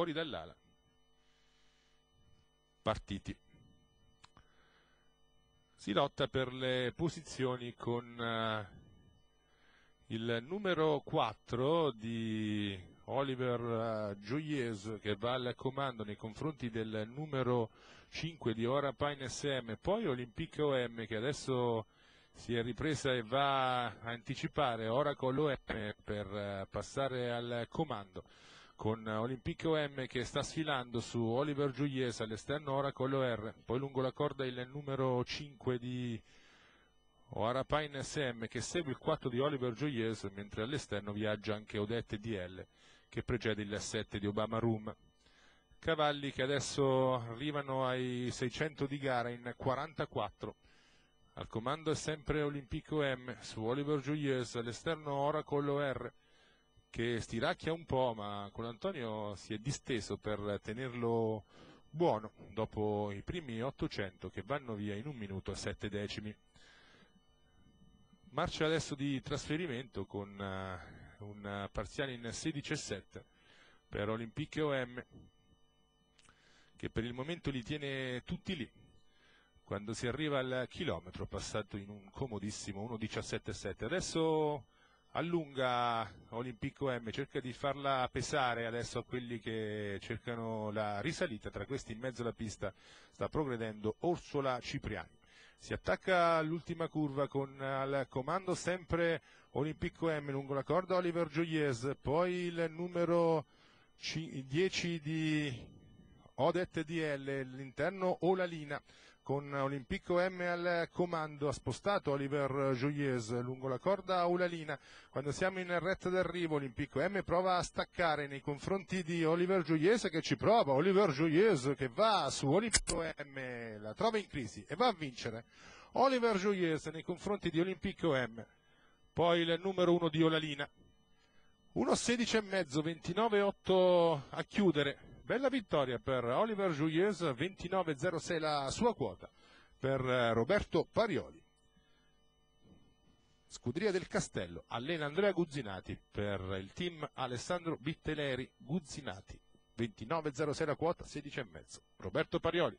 fuori dall'ala. Partiti. Si lotta per le posizioni con uh, il numero 4 di Oliver uh, eh, Gioies che va al comando nei confronti del numero 5 di Ora Pine SM, poi Olympique OM che adesso si è ripresa e va a anticipare Oracle OM per uh, passare al comando con Olympique OM che sta sfilando su Oliver Giuliese all'esterno Oracle OR, poi lungo la corda il numero 5 di Oarapain SM che segue il 4 di Oliver Gioiese, mentre all'esterno viaggia anche Odette DL che precede il 7 di Obama Room. Cavalli che adesso arrivano ai 600 di gara in 44. Al comando è sempre Olimpico M su Oliver Gioiese, all'esterno Oracle OR che stiracchia un po', ma con Antonio si è disteso per tenerlo buono dopo i primi 800 che vanno via in un minuto e 7 decimi. Marcia adesso di trasferimento con eh, un parziale in 16 7 per Olympique OM che per il momento li tiene tutti lì. Quando si arriva al chilometro passato in un comodissimo 1.17.7. Adesso allunga Olimpico M, cerca di farla pesare adesso a quelli che cercano la risalita, tra questi in mezzo alla pista sta progredendo Orsola Cipriani. Si attacca all'ultima curva con al comando sempre Olimpico M lungo la corda Oliver Gioies, poi il numero 10 di Odet DL, l'interno Olalina, con Olimpico M al comando, ha spostato Oliver Joyeuse lungo la corda Ulalina. quando siamo in retta d'arrivo Olimpico M prova a staccare nei confronti di Oliver Joyeuse che ci prova, Oliver Joyeuse che va su Olimpico M, la trova in crisi e va a vincere, Oliver Joyeuse nei confronti di Olimpico M, poi il numero uno di Ulalina. 1.16 e mezzo, 29.8 a chiudere, Bella vittoria per Oliver Jouyeuse, 29-06 la sua quota per eh, Roberto Parioli. Scuderia del Castello, allena Andrea Guzzinati per il team Alessandro Bitteleri Guzzinati, 29-06 la quota, 16,5. Roberto Parioli.